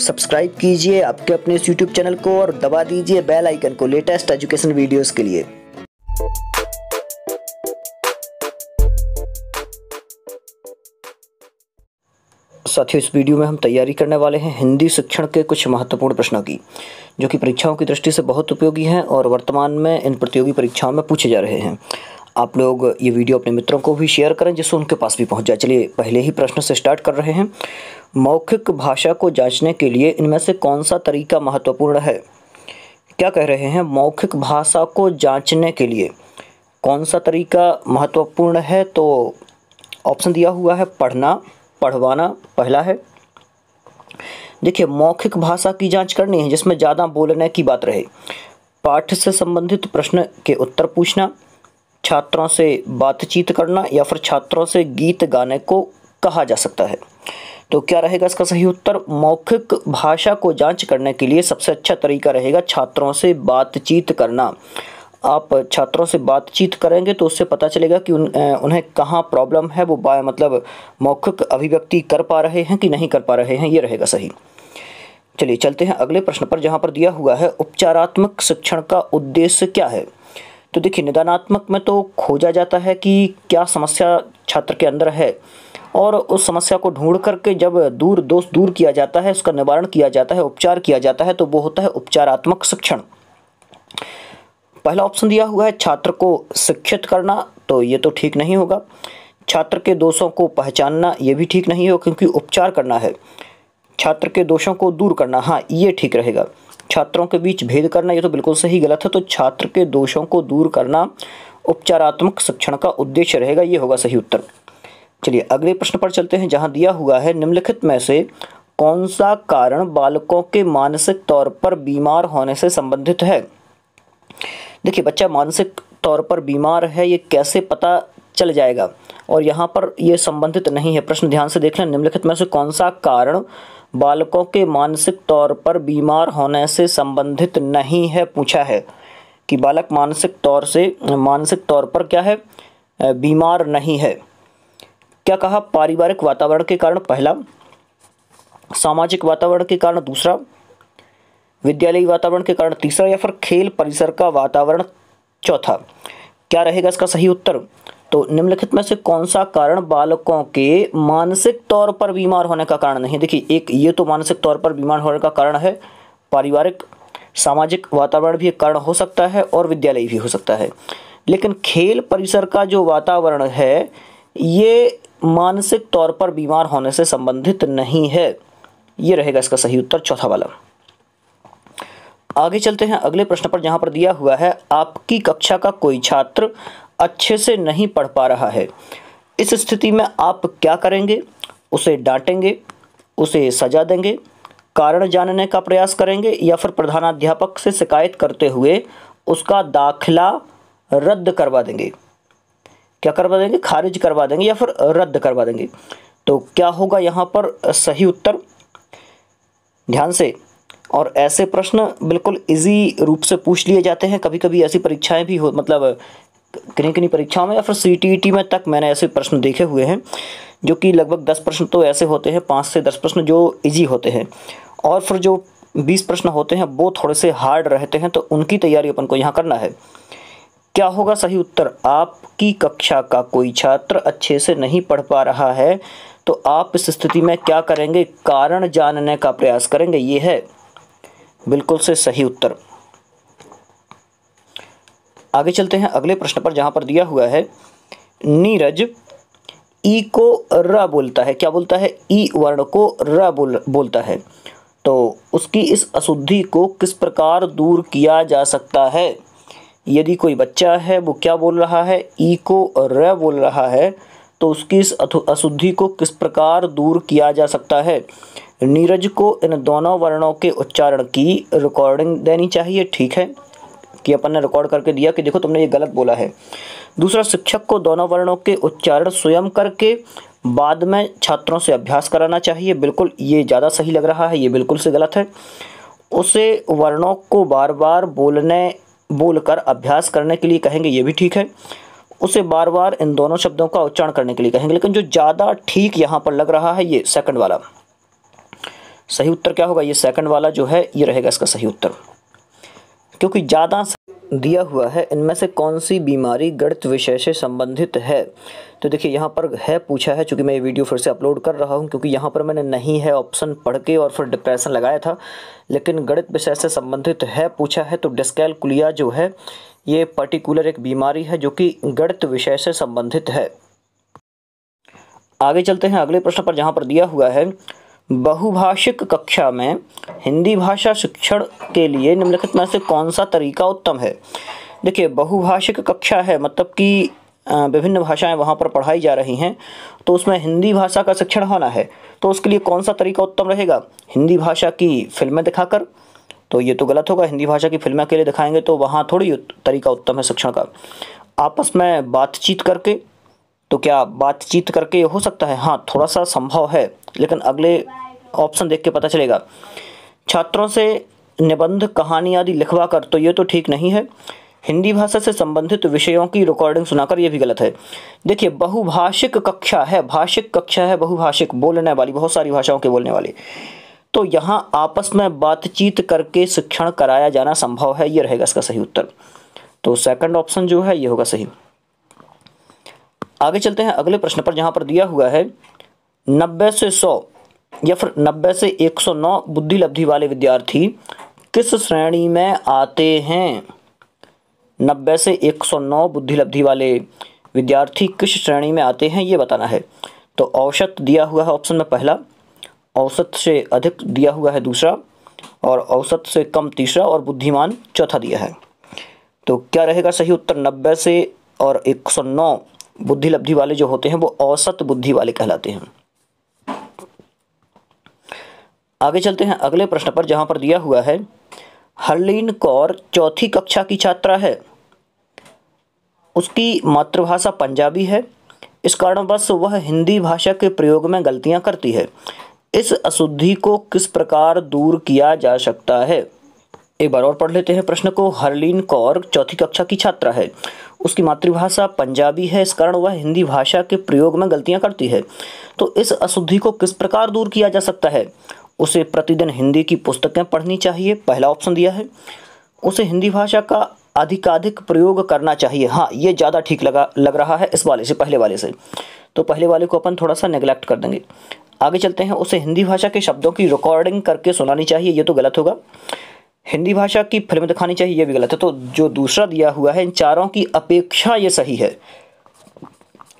subscribe कीजिए आपके अपने यूट्यूब चैनल को और दबा दीजिए बेल आइकन को लेटेस्ट एजुकेशन वीडियोस के लिए साथियों इस वीडियो में हम तैयारी करने वाले हैं हिंदी शिक्षण के कुछ महत्वपूर्ण प्रश्नों की जो कि परीक्षाओं की दृष्टि से बहुत उपयोगी हैं और वर्तमान में इन प्रतियोगी परीक्षाओं में पूछे जा रहे हैं आप लोग ये वीडियो अपने मित्रों को भी शेयर करें जिससे उनके पास भी पहुँच जाए चलिए पहले ही प्रश्न से स्टार्ट कर रहे हैं मौखिक भाषा को जांचने के लिए इनमें से कौन सा तरीका महत्वपूर्ण है क्या कह रहे हैं मौखिक भाषा को जांचने के लिए कौन सा तरीका महत्वपूर्ण है तो ऑप्शन दिया हुआ है पढ़ना पढ़वाना पहला है देखिए मौखिक भाषा की जांच करनी है जिसमें ज़्यादा बोलने की बात रहे पाठ से संबंधित प्रश्न के उत्तर पूछना छात्रों से बातचीत करना या फिर छात्रों से गीत गाने को कहा जा सकता है तो क्या रहेगा इसका सही उत्तर मौखिक भाषा को जांच करने के लिए सबसे अच्छा तरीका रहेगा छात्रों से बातचीत करना आप छात्रों से बातचीत करेंगे तो उससे पता चलेगा कि उन उन्हें कहाँ प्रॉब्लम है वो बाय मतलब मौखिक अभिव्यक्ति कर पा रहे हैं कि नहीं कर पा रहे हैं ये रहेगा सही चलिए चलते हैं अगले प्रश्न पर जहाँ पर दिया हुआ है उपचारात्मक शिक्षण का उद्देश्य क्या है तो देखिए निदानात्मक में तो खोजा जाता है कि क्या समस्या छात्र के अंदर है और उस समस्या को ढूंढ करके जब दूर दोष दूर किया जाता है उसका निवारण किया जाता है उपचार किया जाता है तो वो होता है उपचारात्मक शिक्षण पहला ऑप्शन दिया हुआ है छात्र को शिक्षित करना तो ये तो ठीक नहीं होगा छात्र के दोषों को पहचानना ये भी ठीक नहीं होगा क्योंकि उपचार करना है छात्र के दोषों को दूर करना हाँ ये ठीक रहेगा छात्रों के बीच भेद करना ये तो बिल्कुल सही गलत है तो छात्र के दोषों को दूर करना उपचारात्मक शिक्षण का उद्देश्य रहेगा ये होगा सही उत्तर चलिए अगले प्रश्न पर चलते हैं जहाँ दिया हुआ है निम्नलिखित में से कौन सा कारण बालकों के मानसिक तौर पर बीमार होने से संबंधित है देखिए बच्चा मानसिक तौर पर बीमार है ये कैसे पता चल जाएगा और यहाँ पर ये संबंधित नहीं है प्रश्न ध्यान से देख लें निम्नलिखित में से कौन सा कारण बालकों के मानसिक तौर पर बीमार होने से संबंधित नहीं है पूछा है कि बालक मानसिक तौर से मानसिक तौर पर क्या है बीमार नहीं है क्या कहा पारिवारिक वातावरण के कारण पहला सामाजिक वातावरण के कारण दूसरा विद्यालयी वातावरण के कारण तीसरा या फिर खेल परिसर का वातावरण चौथा क्या रहेगा इसका सही उत्तर तो निम्नलिखित में से कौन सा कारण बालकों के मानसिक तौर पर बीमार होने का कारण नहीं देखिए एक ये तो मानसिक तौर पर बीमार होने का कारण है पारिवारिक सामाजिक वातावरण भी एक कारण हो सकता है और विद्यालय भी हो सकता है लेकिन खेल परिसर का जो वातावरण है ये मानसिक तौर पर बीमार होने से संबंधित नहीं है ये रहेगा इसका सही उत्तर चौथा वाला आगे चलते हैं अगले प्रश्न पर जहाँ पर दिया हुआ है आपकी कक्षा का कोई छात्र अच्छे से नहीं पढ़ पा रहा है इस स्थिति में आप क्या करेंगे उसे डांटेंगे उसे सजा देंगे कारण जानने का प्रयास करेंगे या फिर प्रधानाध्यापक से शिकायत करते हुए उसका दाखिला रद्द करवा देंगे क्या करवा देंगे खारिज करवा देंगे या फिर रद्द करवा देंगे तो क्या होगा यहाँ पर सही उत्तर ध्यान से और ऐसे प्रश्न बिल्कुल इजी रूप से पूछ लिए जाते हैं कभी कभी ऐसी परीक्षाएं भी हो मतलब कहीं कहीं परीक्षाओं में या फिर सी टी e में तक मैंने ऐसे प्रश्न देखे हुए हैं जो कि लगभग दस प्रश्न तो ऐसे होते हैं पाँच से दस प्रश्न जो ईजी होते हैं और फिर जो बीस प्रश्न होते हैं वो थोड़े से हार्ड रहते हैं तो उनकी तैयारी अपन को यहाँ करना है क्या होगा सही उत्तर आपकी कक्षा का कोई छात्र अच्छे से नहीं पढ़ पा रहा है तो आप इस स्थिति में क्या करेंगे कारण जानने का प्रयास करेंगे ये है बिल्कुल से सही उत्तर आगे चलते हैं अगले प्रश्न पर जहाँ पर दिया हुआ है नीरज ई को र बोलता है क्या बोलता है ई वर्ण को र बोल बोलता है तो उसकी इस अशुद्धि को किस प्रकार दूर किया जा सकता है यदि कोई बच्चा है वो क्या बोल रहा है ई को र बोल रहा है तो उसकी इस अशुद्धि को किस प्रकार दूर किया जा सकता है नीरज को इन दोनों वर्णों के उच्चारण की रिकॉर्डिंग देनी चाहिए ठीक है कि अपन ने रिकॉर्ड करके दिया कि देखो तुमने ये गलत बोला है दूसरा शिक्षक को दोनों वर्णों के उच्चारण स्वयं करके बाद में छात्रों से अभ्यास कराना चाहिए बिल्कुल ये ज़्यादा सही लग रहा है ये बिल्कुल से गलत है उसे वर्णों को बार बार बोलने कर अभ्यास करने के लिए कहेंगे ये भी ठीक है उसे बार बार इन दोनों शब्दों का उच्चारण करने के लिए कहेंगे लेकिन जो ज़्यादा ठीक यहाँ पर लग रहा है ये सेकंड वाला सही उत्तर क्या होगा ये सेकंड वाला जो है ये रहेगा इसका सही उत्तर क्योंकि ज़्यादा दिया हुआ है इनमें से कौन सी बीमारी गणित विषय से संबंधित है तो देखिए यहाँ पर है पूछा है चूँकि मैं ये वीडियो फिर से अपलोड कर रहा हूँ क्योंकि यहाँ पर मैंने नहीं है ऑप्शन पढ़ के और फिर डिप्रेशन लगाया था लेकिन गणित विषय से संबंधित है पूछा है तो डिस्कैलकुलिया जो है ये पर्टिकुलर एक बीमारी है जो कि गणित विषय से संबंधित है आगे चलते हैं अगले प्रश्न पर जहाँ पर दिया हुआ है बहुभाषिक कक्षा में हिंदी भाषा शिक्षण के लिए निम्नलिखित में से कौन सा तरीका उत्तम है देखिए बहुभाषिक कक्षा है मतलब कि विभिन्न भाषाएं वहाँ पर पढ़ाई जा रही हैं तो उसमें हिंदी भाषा का शिक्षण होना है तो उसके लिए कौन सा तरीका उत्तम रहेगा हिंदी भाषा की फिल्में दिखाकर तो ये तो गलत होगा हिंदी भाषा की फिल्में के लिए दिखाएंगे तो वहाँ थोड़ी तरीका उत्तम है शिक्षण का आपस में बातचीत करके तो क्या बातचीत करके हो सकता है हाँ थोड़ा सा संभव है लेकिन अगले ऑप्शन देख के पता चलेगा छात्रों से निबंध कहानी आदि लिखवा कर तो ये तो ठीक नहीं है हिंदी भाषा से संबंधित विषयों की रिकॉर्डिंग सुनाकर यह भी गलत है देखिए बहुभाषिक कक्षा है भाषिक कक्षा है बहुभाषिक बोलने वाली बहुत सारी भाषाओं के बोलने वाली तो यहाँ आपस में बातचीत करके शिक्षण कराया जाना संभव है ये रहेगा इसका सही उत्तर तो सेकंड ऑप्शन जो है ये होगा सही आगे चलते हैं अगले प्रश्न पर जहाँ पर दिया हुआ है नब्बे से सौ या फिर नब्बे से एक सौ नौ बुद्धि लब्धि वाले विद्यार्थी किस श्रेणी में आते हैं नब्बे से एक सौ नौ बुद्धि लब्धि वाले विद्यार्थी किस श्रेणी में आते हैं ये बताना है तो औसत दिया हुआ है ऑप्शन में पहला औसत से अधिक दिया हुआ है दूसरा और औसत से कम तीसरा और बुद्धिमान चौथा दिया है तो क्या रहेगा सही उत्तर नब्बे से और एक सौ नौ बुद्धि लब्धि वाले जो होते हैं वो औसत बुद्धि वाले कहलाते हैं आगे चलते हैं अगले प्रश्न पर जहां पर दिया हुआ है हरलीन कौर चौथी कक्षा की छात्रा है उसकी मातृभाषा पंजाबी है इस कारणवश वह हिंदी भाषा के प्रयोग में गलतियां करती है इस अशुद्धि को किस प्रकार दूर किया जा सकता है एक बार और पढ़ लेते हैं प्रश्न को हरलीन कौर चौथी कक्षा की छात्रा है उसकी मातृभाषा पंजाबी है इस कारण वह हिंदी भाषा के प्रयोग में गलतियां करती है तो इस अशुद्धि को किस प्रकार दूर किया जा सकता है उसे प्रतिदिन हिंदी की पुस्तकें पढ़नी चाहिए पहला ऑप्शन दिया है उसे हिंदी भाषा का अधिकाधिक प्रयोग करना चाहिए हाँ ये ज़्यादा ठीक लगा लग रहा है इस वाले से पहले वाले से तो पहले वाले को अपन थोड़ा सा नेग्लेक्ट कर देंगे आगे चलते हैं उसे हिंदी भाषा के शब्दों की रिकॉर्डिंग करके सुनानी चाहिए ये तो गलत होगा हिंदी भाषा की फिल्म दिखानी चाहिए यह भी गलत है तो जो दूसरा दिया हुआ है इन चारों की अपेक्षा ये सही है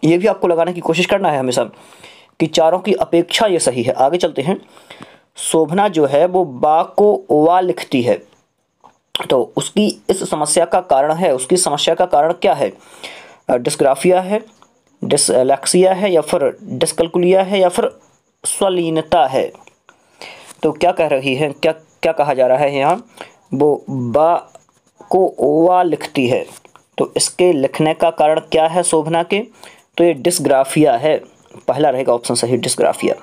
ये भी आपको लगाने की कोशिश करना है हमेशा कि चारों की अपेक्षा ये सही है आगे चलते हैं शोभना जो है वो बा को वा लिखती है तो उसकी इस समस्या का कारण है उसकी समस्या का कारण क्या है डिस्ग्राफिया है डिसलेक्सिया है या फिर डिस्कलकुलिया है या फिर स्वलीनता है तो क्या कह रही है क्या क्या कहा जा रहा है यहाँ वो बा को ओवा लिखती है तो इसके लिखने का कारण क्या है शोभना के तो ये डिस्ग्राफिया है पहला रहेगा ऑप्शन सही डिस्ग्राफिया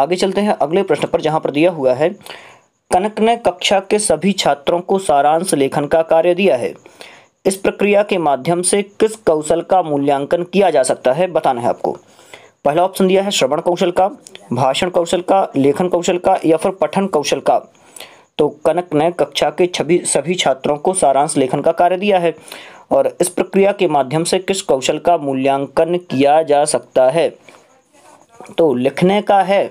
आगे चलते हैं अगले प्रश्न पर जहाँ पर दिया हुआ है कनक ने कक्षा के सभी छात्रों को सारांश लेखन का कार्य दिया है इस प्रक्रिया के माध्यम से किस कौशल का मूल्यांकन किया जा सकता है बताना है आपको पहला ऑप्शन दिया है श्रवण कौशल का भाषण कौशल का लेखन कौशल का या फिर पठन कौशल का तो कनक ने कक्षा के छवि सभी छात्रों को सारांश लेखन का कार्य दिया है और इस प्रक्रिया के माध्यम से किस कौशल का मूल्यांकन किया जा सकता है तो लिखने का है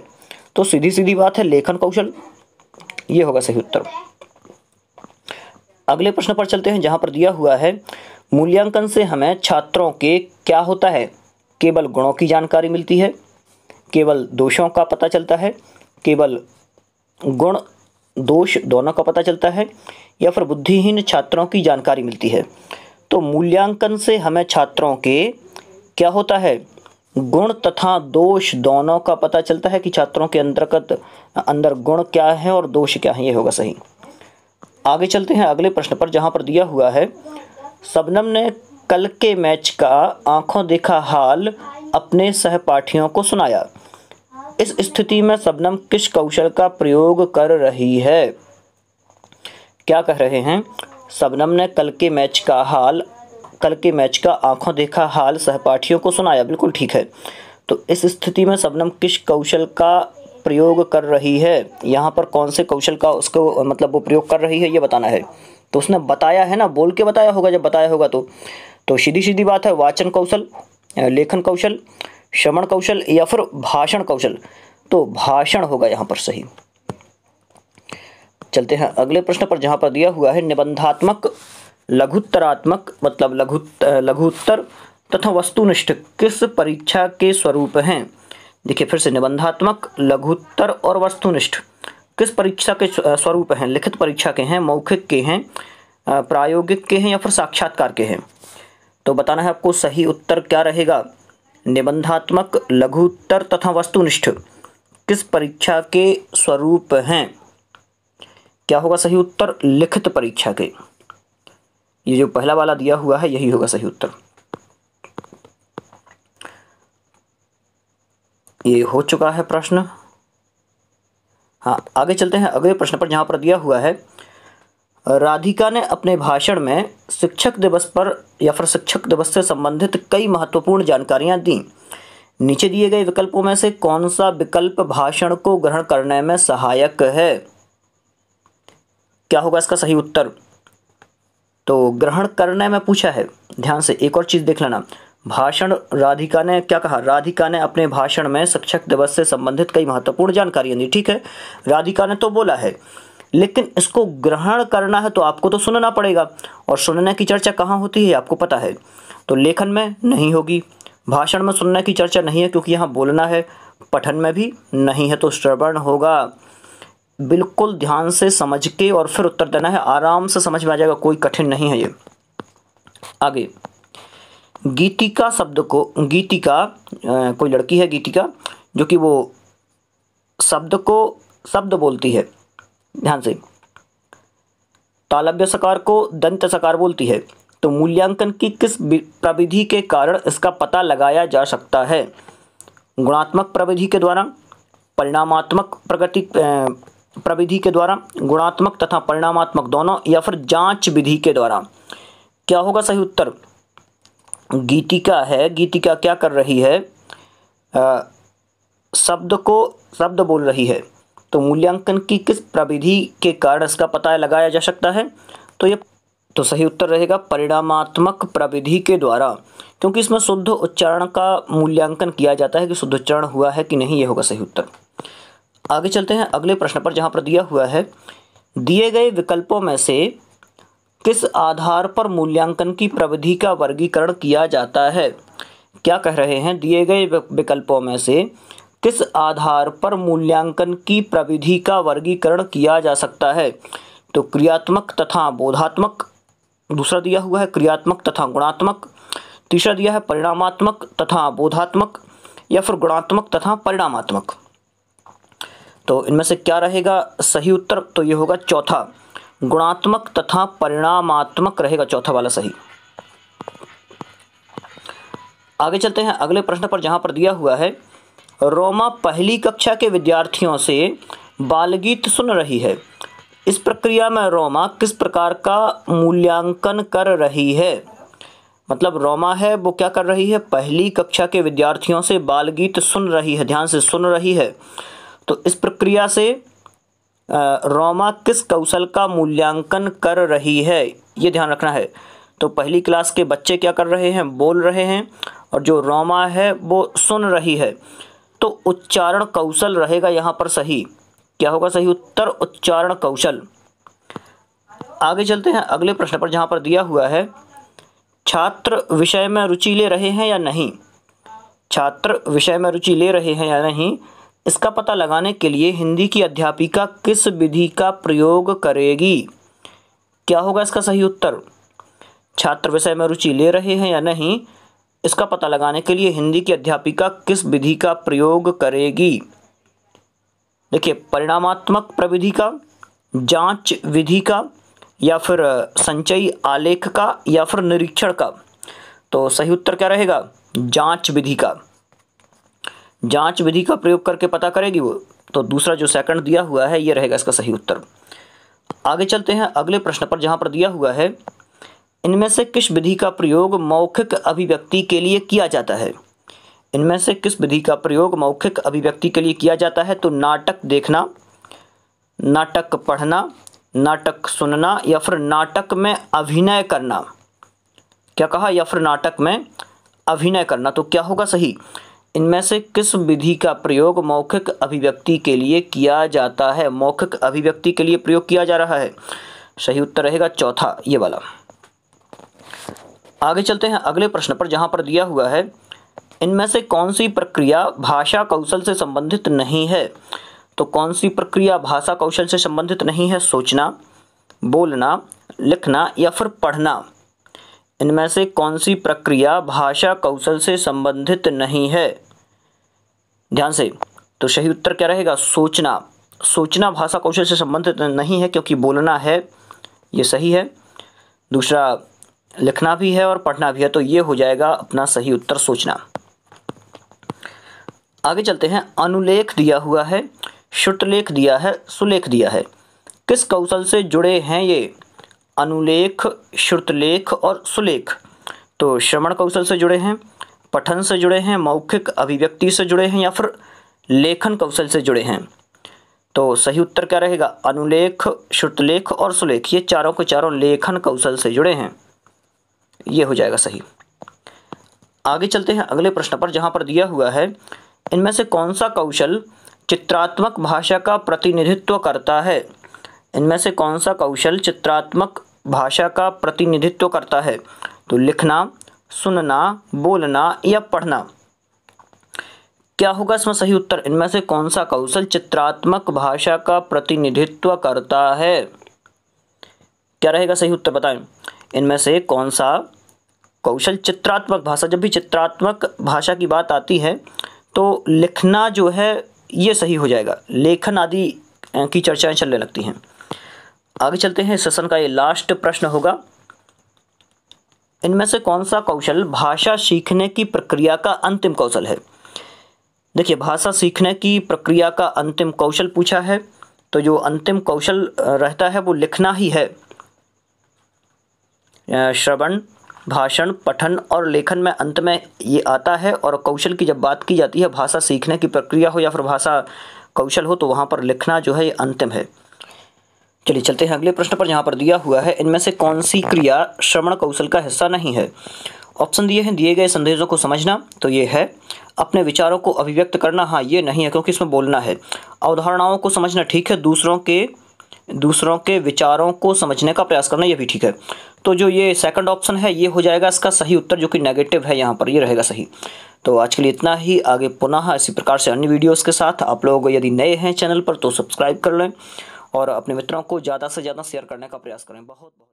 तो सीधी सीधी बात है लेखन कौशल ये होगा सही उत्तर अगले प्रश्न पर चलते हैं जहाँ पर दिया हुआ है मूल्यांकन से हमें छात्रों के क्या होता है केवल गुणों की जानकारी मिलती है केवल दोषों का पता चलता है केवल गुण दोष दोनों का पता चलता है या फिर बुद्धिहीन छात्रों की जानकारी मिलती है तो मूल्यांकन से हमें छात्रों के क्या होता है गुण तथा दोष दोनों का पता चलता है कि छात्रों के अंतर्गत अंदर गुण क्या है और दोष क्या है ये होगा सही आगे चलते हैं अगले प्रश्न पर जहाँ पर दिया हुआ है सबनम ने कल के मैच का आंखों देखा हाल अपने सहपाठियों को सुनाया इस स्थिति में सबनम किस कौशल का प्रयोग कर रही है क्या कह रहे हैं सबनम ने कल के मैच का हाल कल के मैच का आंखों देखा हाल सहपाठियों को सुनाया बिल्कुल ठीक है तो इस स्थिति में सबनम किस कौशल का प्रयोग कर रही है यहाँ पर कौन से कौशल का उसको मतलब वो प्रयोग कर रही है ये बताना है तो उसने बताया है ना बोल के बताया होगा जब बताया होगा तो तो सीधी सीधी बात है वाचन कौशल लेखन कौशल श्रवण कौशल या फिर भाषण कौशल तो भाषण होगा यहाँ पर सही चलते हैं अगले प्रश्न पर जहाँ पर दिया हुआ है निबंधात्मक लघुत्तरात्मक मतलब लघु लघुत्तर तथा वस्तुनिष्ठ किस परीक्षा के स्वरूप हैं देखिए फिर से निबंधात्मक लघुत्तर और वस्तुनिष्ठ किस परीक्षा के स्वरूप हैं लिखित परीक्षा के हैं मौखिक के हैं प्रायोगिक के हैं या फिर साक्षात्कार के हैं तो बताना है आपको सही उत्तर क्या रहेगा निबंधात्मक लघुत्तर तथा वस्तुनिष्ठ किस परीक्षा के स्वरूप हैं क्या होगा सही उत्तर लिखित परीक्षा के ये जो पहला वाला दिया हुआ है यही होगा सही उत्तर ये हो चुका है प्रश्न हाँ आगे चलते हैं अगले प्रश्न पर जहां पर दिया हुआ है राधिका ने अपने भाषण में शिक्षक दिवस पर या फिर शिक्षक दिवस से संबंधित कई महत्वपूर्ण जानकारियां दीं नीचे दिए गए विकल्पों में से कौन सा विकल्प भाषण को ग्रहण करने में सहायक है क्या होगा इसका सही उत्तर तो ग्रहण करने में पूछा है ध्यान से एक और चीज़ देख लेना भाषण राधिका ने क्या कहा राधिका ने अपने भाषण में शिक्षक दिवस से संबंधित कई महत्वपूर्ण जानकारियां दी ठीक है राधिका ने तो बोला है लेकिन इसको ग्रहण करना है तो आपको तो सुनना पड़ेगा और सुनने की चर्चा कहाँ होती है आपको पता है तो लेखन में नहीं होगी भाषण में सुनने की चर्चा नहीं है क्योंकि यहाँ बोलना है पठन में भी नहीं है तो श्रवण होगा बिल्कुल ध्यान से समझ के और फिर उत्तर देना है आराम से समझ में आ जाएगा कोई कठिन नहीं है ये आगे गीतिका शब्द को गीतिका कोई लड़की है गीतिका जो कि वो शब्द को शब्द बोलती है ध्यान से तालव्य सकार को दंत सकार बोलती है तो मूल्यांकन की किस प्रविधि के कारण इसका पता लगाया जा सकता है गुणात्मक प्रविधि के द्वारा परिणामात्मक प्रगति प्रविधि के द्वारा गुणात्मक तथा परिणामात्मक दोनों या फिर जांच विधि के द्वारा क्या होगा सही उत्तर गीतिका है गीतिका क्या कर रही है आ, शब्द को शब्द बोल रही है तो मूल्यांकन की किस प्रविधि के कारण इसका पता लगाया जा सकता है तो ये तो सही उत्तर रहेगा परिणामात्मक प्रविधि के द्वारा क्योंकि इसमें शुद्ध उच्चारण का मूल्यांकन किया जाता है कि शुद्ध उच्चारण हुआ है कि नहीं ये होगा सही उत्तर आगे चलते हैं अगले प्रश्न पर जहाँ पर दिया हुआ है दिए गए विकल्पों में से किस आधार पर मूल्यांकन की प्रविधि का वर्गीकरण किया जाता है क्या कह रहे हैं दिए गए विकल्पों में से किस आधार पर मूल्यांकन की प्रविधि का वर्गीकरण किया जा सकता है तो क्रियात्मक तथा बोधात्मक दूसरा दिया हुआ है क्रियात्मक तथा गुणात्मक तीसरा दिया है परिणामात्मक तथा बोधात्मक या फिर गुणात्मक तथा परिणामात्मक तो इनमें से क्या रहेगा सही उत्तर तो ये होगा चौथा गुणात्मक तथा परिणामात्मक रहेगा चौथा वाला सही आगे चलते हैं अगले प्रश्न पर जहाँ पर दिया हुआ है रोमा पहली कक्षा के विद्यार्थियों से बालगीत सुन रही है इस प्रक्रिया में रोमा किस प्रकार का मूल्यांकन कर रही है मतलब रोमा है वो क्या कर रही है पहली कक्षा के विद्यार्थियों से बालगीत सुन रही है ध्यान से सुन रही है तो इस प्रक्रिया से रोमा किस कौशल का मूल्यांकन कर रही है ये ध्यान रखना है तो पहली क्लास के बच्चे क्या कर रहे हैं बोल रहे हैं और जो रोमा है वो सुन रही है तो उच्चारण कौशल रहेगा यहाँ पर सही क्या होगा सही उत्तर उच्चारण कौशल आगे चलते हैं अगले प्रश्न पर जहाँ पर दिया हुआ है छात्र विषय में रुचि ले रहे हैं या नहीं छात्र विषय में रुचि ले रहे हैं या नहीं इसका पता लगाने के लिए हिंदी की अध्यापिका किस विधि का प्रयोग करेगी क्या होगा इसका सही उत्तर छात्र विषय में रुचि ले रहे हैं या नहीं इसका पता लगाने के लिए हिंदी की अध्यापिका किस विधि का प्रयोग करेगी देखिए परिणामात्मक प्रविधि का जांच विधि का या फिर संचयी आलेख का या फिर निरीक्षण का तो सही उत्तर क्या रहेगा जांच विधि का जांच विधि का प्रयोग करके पता करेगी वो तो दूसरा जो सेकंड दिया हुआ है ये रहेगा इसका सही उत्तर आगे चलते हैं अगले प्रश्न पर जहाँ पर दिया हुआ है इनमें से किस विधि का प्रयोग मौखिक अभिव्यक्ति के लिए किया जाता है इनमें से किस विधि का प्रयोग मौखिक अभिव्यक्ति के लिए किया जाता है तो नाटक देखना नाटक पढ़ना नाटक सुनना या फिर नाटक में अभिनय करना क्या कहा या फिर नाटक में अभिनय करना तो क्या होगा सही इनमें से किस विधि का प्रयोग मौखिक अभिव्यक्ति के लिए किया जाता है मौखिक अभिव्यक्ति के लिए प्रयोग किया जा रहा है सही उत्तर रहेगा चौथा ये वाला आगे चलते हैं अगले प्रश्न पर जहाँ पर दिया हुआ है इनमें से कौन सी प्रक्रिया भाषा कौशल से संबंधित नहीं है तो कौन सी प्रक्रिया भाषा कौशल से संबंधित नहीं है सोचना बोलना लिखना या फिर पढ़ना इनमें से कौन सी प्रक्रिया भाषा कौशल से संबंधित नहीं है ध्यान से तो सही उत्तर क्या रहेगा सोचना सोचना भाषा कौशल से संबंधित नहीं है क्योंकि बोलना है ये सही है दूसरा लिखना भी है और पढ़ना भी है तो ये हो जाएगा अपना सही उत्तर सोचना आगे चलते हैं अनुलेख दिया हुआ है श्रुतलेख दिया है सुलेख दिया है किस कौशल से जुड़े हैं ये अनुलेख श्रुतलेख और सुलेख तो श्रवण कौशल से जुड़े हैं पठन से जुड़े हैं मौखिक अभिव्यक्ति से जुड़े हैं या फिर लेखन कौशल से जुड़े हैं तो सही उत्तर क्या रहेगा अनुलेख श्रुतलेख और सुलेख ये चारों के चारों लेखन कौशल से जुड़े हैं ये हो जाएगा सही आगे चलते हैं अगले प्रश्न पर जहाँ पर दिया हुआ है इनमें से कौन सा कौशल चित्रात्मक भाषा का प्रतिनिधित्व करता है इनमें से कौन सा कौशल चित्रात्मक भाषा का प्रतिनिधित्व करता है तो लिखना सुनना बोलना या पढ़ना क्या होगा इसमें सही उत्तर इनमें से कौन सा कौशल चित्रात्मक भाषा का प्रतिनिधित्व करता है क्या रहेगा सही उत्तर बताएं इनमें से कौन सा कौशल चित्रात्मक भाषा जब भी चित्रात्मक भाषा की बात आती है तो लिखना जो है ये सही हो जाएगा लेखन आदि की चर्चाएं चलने लगती हैं आगे चलते हैं सेशन का ये लास्ट प्रश्न होगा इनमें से कौन सा कौशल भाषा सीखने की प्रक्रिया का अंतिम कौशल है देखिए भाषा सीखने की प्रक्रिया का अंतिम कौशल पूछा है तो जो अंतिम कौशल रहता है वो लिखना ही है श्रवण भाषण पठन और लेखन में अंत में ये आता है और कौशल की जब बात की जाती है भाषा सीखने की प्रक्रिया हो या फिर भाषा कौशल हो तो वहाँ पर लिखना जो है ये अंतिम है चलिए चलते हैं अगले प्रश्न पर यहाँ पर दिया हुआ है इनमें से कौन सी क्रिया श्रवण कौशल का हिस्सा नहीं है ऑप्शन दिए हैं दिए गए संदेशों को समझना तो ये है अपने विचारों को अभिव्यक्त करना हाँ ये नहीं है क्योंकि इसमें बोलना है अवधारणाओं को समझना ठीक है दूसरों के दूसरों के विचारों को समझने का प्रयास करना ये भी ठीक है तो जो ये सेकंड ऑप्शन है ये हो जाएगा इसका सही उत्तर जो कि नेगेटिव है यहाँ पर ये रहेगा सही तो आज के लिए इतना ही आगे पुनः इसी प्रकार से अन्य वीडियोस के साथ आप लोग यदि नए हैं चैनल पर तो सब्सक्राइब कर लें और अपने मित्रों को ज़्यादा से ज़्यादा शेयर करने का प्रयास करें बहुत बहुत